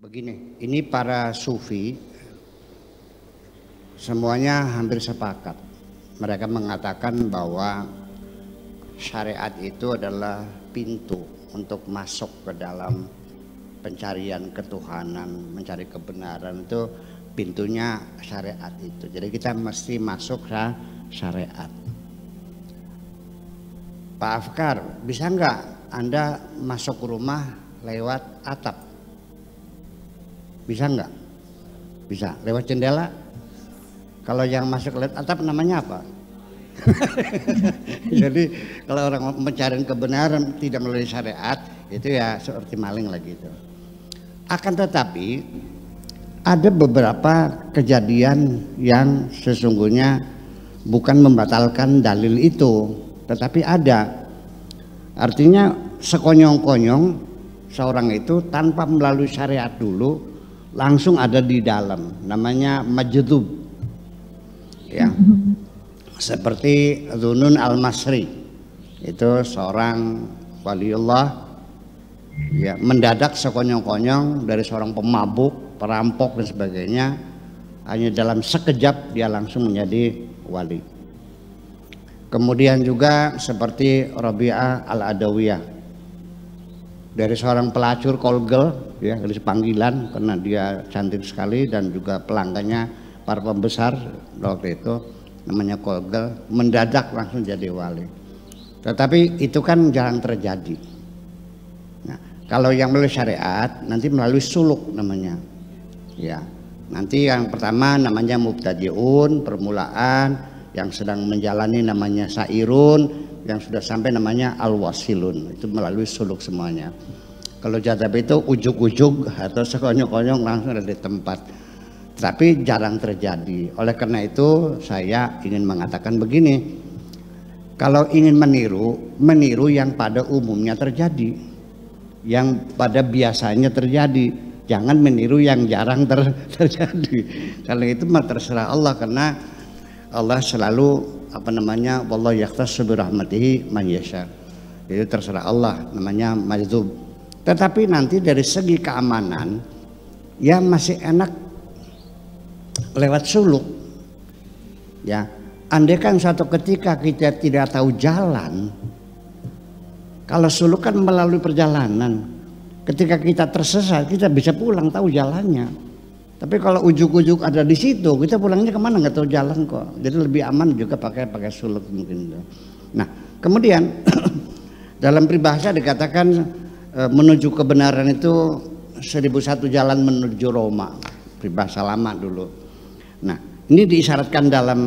Begini, ini para sufi semuanya hampir sepakat. Mereka mengatakan bahwa syariat itu adalah pintu untuk masuk ke dalam pencarian ketuhanan, mencari kebenaran itu pintunya syariat itu. Jadi kita mesti masuk ke syariat. Pak Afkar, bisa nggak Anda masuk rumah lewat atap? Bisa nggak? Bisa. Lewat jendela? Kalau yang masuk lewat atap namanya apa? Jadi kalau orang mencari kebenaran tidak melalui syariat itu ya seperti maling lagi itu. Akan tetapi ada beberapa kejadian yang sesungguhnya bukan membatalkan dalil itu, tetapi ada. Artinya sekonyong-konyong seorang itu tanpa melalui syariat dulu langsung ada di dalam namanya majdub ya seperti Zunun Al-Masri itu seorang waliullah ya mendadak sekonyong-konyong dari seorang pemabuk, perampok dan sebagainya hanya dalam sekejap dia langsung menjadi wali. Kemudian juga seperti Rabi'ah Al-Adawiyah dari seorang pelacur kolgel ya dari panggilan karena dia cantik sekali dan juga pelanggannya para pembesar waktu itu namanya kolgel mendadak langsung jadi wali tetapi itu kan jarang terjadi nah, kalau yang melalui syariat nanti melalui suluk namanya ya nanti yang pertama namanya mubtadiun permulaan yang sedang menjalani namanya sairun, yang sudah sampai namanya alwasilun Itu melalui suluk semuanya. Kalau jadab itu ujuk-ujuk atau sekonyong-konyong langsung ada di tempat. Tapi jarang terjadi. Oleh karena itu saya ingin mengatakan begini. Kalau ingin meniru, meniru yang pada umumnya terjadi. Yang pada biasanya terjadi jangan meniru yang jarang ter terjadi. Kalau itu terserah Allah karena Allah selalu apa namanya Allah yang bi rahmatihi man yasha. Jadi terserah Allah namanya majdub. Tetapi nanti dari segi keamanan ya masih enak lewat suluk. Ya, andai kan satu ketika kita tidak tahu jalan, kalau suluk kan melalui perjalanan. Ketika kita tersesat, kita bisa pulang tahu jalannya. Tapi kalau ujuk-ujuk ada di situ, kita pulangnya kemana nggak tahu jalan kok. Jadi lebih aman juga pakai pakai suluk mungkin. Nah, kemudian dalam peribahasa dikatakan eh, menuju kebenaran itu seribu satu jalan menuju Roma. Peribahasa lama dulu. Nah, ini diisyaratkan dalam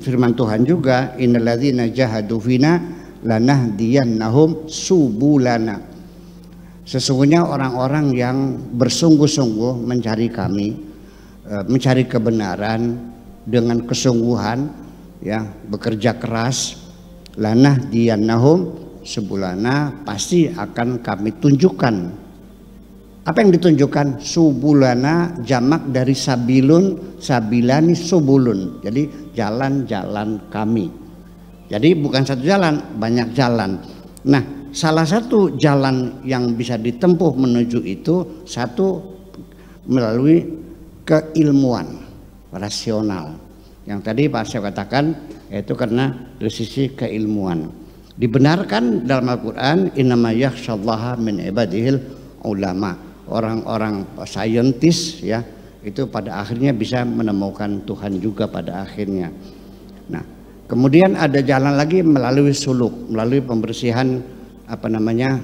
firman Tuhan juga innalladzina jahadu fina Nahum subulana. Sesungguhnya orang-orang yang bersungguh-sungguh mencari kami, Eh, mencari kebenaran dengan kesungguhan ya bekerja keras lanah diyanahum sebulana pasti akan kami tunjukkan apa yang ditunjukkan subulana jamak dari sabilun sabilani subulun jadi jalan-jalan kami jadi bukan satu jalan banyak jalan nah salah satu jalan yang bisa ditempuh menuju itu satu melalui keilmuan rasional yang tadi Pak saya katakan yaitu karena dari sisi keilmuan dibenarkan dalam Al-Qur'an innama yakhsyallaha min ibadihil ulama orang-orang saintis ya itu pada akhirnya bisa menemukan Tuhan juga pada akhirnya nah kemudian ada jalan lagi melalui suluk melalui pembersihan apa namanya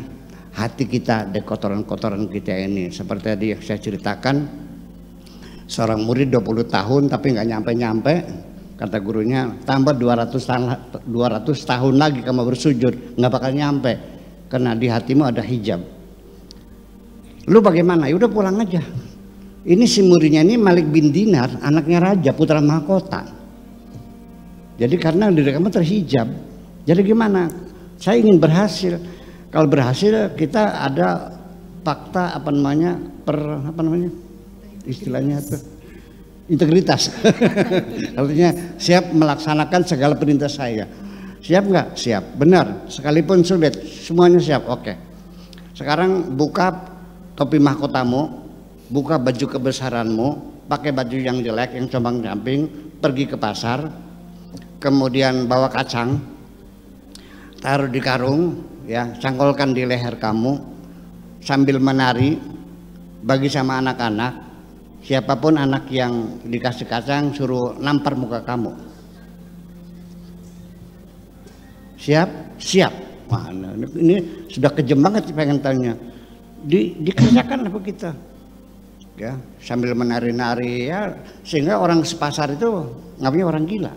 hati kita dari kotoran-kotoran kita ini seperti tadi yang saya ceritakan seorang murid 20 tahun tapi nggak nyampe-nyampe kata gurunya tambah 200 tahun 200 tahun lagi kamu bersujud nggak bakal nyampe karena di hatimu ada hijab lu bagaimana ya udah pulang aja ini si muridnya ini Malik bin Dinar anaknya raja putra mahkota jadi karena diri kamu terhijab jadi gimana saya ingin berhasil kalau berhasil kita ada fakta apa namanya per apa namanya istilahnya itu integritas artinya siap melaksanakan segala perintah saya siap nggak siap benar sekalipun sulit semuanya siap oke sekarang buka topi mahkotamu buka baju kebesaranmu pakai baju yang jelek yang combang camping pergi ke pasar kemudian bawa kacang taruh di karung ya cangkolkan di leher kamu sambil menari bagi sama anak-anak siapapun anak yang dikasih kacang suruh nampar muka kamu siap siap Wah, ini sudah kejem banget pengen tanya di, dikerjakan apa kita ya sambil menari-nari ya sehingga orang sepasar itu ngapain orang gila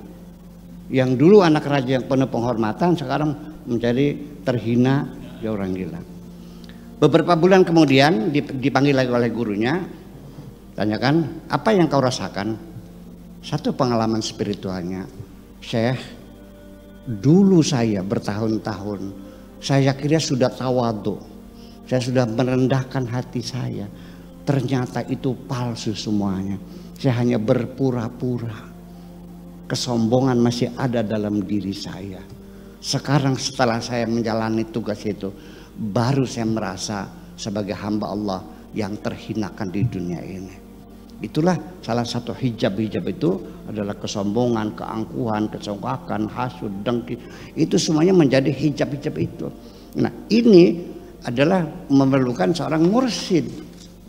yang dulu anak raja yang penuh penghormatan sekarang menjadi terhina ya orang gila beberapa bulan kemudian dipanggil lagi oleh gurunya Tanyakan, apa yang kau rasakan? Satu pengalaman spiritualnya. Syekh, dulu saya bertahun-tahun, saya kira sudah tawadu. Saya sudah merendahkan hati saya. Ternyata itu palsu semuanya. Saya hanya berpura-pura. Kesombongan masih ada dalam diri saya. Sekarang setelah saya menjalani tugas itu, baru saya merasa sebagai hamba Allah yang terhinakan di dunia ini. Itulah salah satu hijab-hijab itu adalah kesombongan, keangkuhan, kesongkakan, hasud, dengki. Itu semuanya menjadi hijab-hijab itu. Nah, ini adalah memerlukan seorang mursid.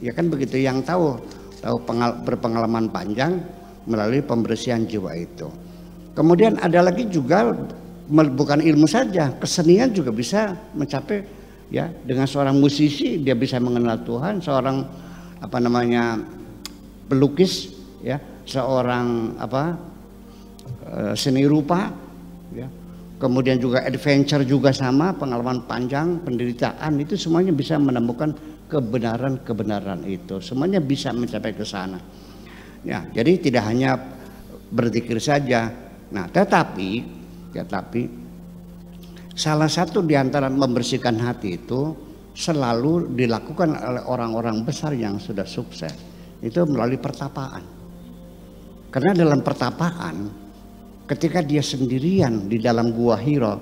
Ya kan begitu yang tahu, tahu pengal, berpengalaman panjang melalui pembersihan jiwa itu. Kemudian ada lagi juga bukan ilmu saja, kesenian juga bisa mencapai ya dengan seorang musisi dia bisa mengenal Tuhan, seorang apa namanya pelukis ya seorang apa eh, seni rupa ya kemudian juga adventure juga sama pengalaman panjang penderitaan itu semuanya bisa menemukan kebenaran-kebenaran itu semuanya bisa mencapai ke sana ya jadi tidak hanya berzikir saja nah tetapi tetapi ya, salah satu di antara membersihkan hati itu selalu dilakukan oleh orang-orang besar yang sudah sukses itu melalui pertapaan. Karena dalam pertapaan ketika dia sendirian di dalam gua Hiro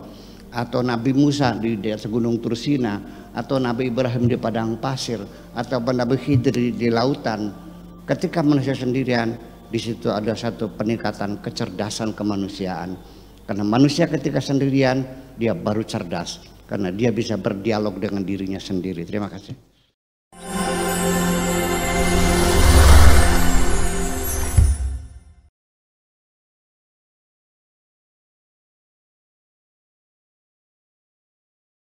atau Nabi Musa di desa gunung Tursina atau Nabi Ibrahim di padang pasir atau Nabi Khidir di lautan ketika manusia sendirian di situ ada satu peningkatan kecerdasan kemanusiaan karena manusia ketika sendirian dia baru cerdas karena dia bisa berdialog dengan dirinya sendiri terima kasih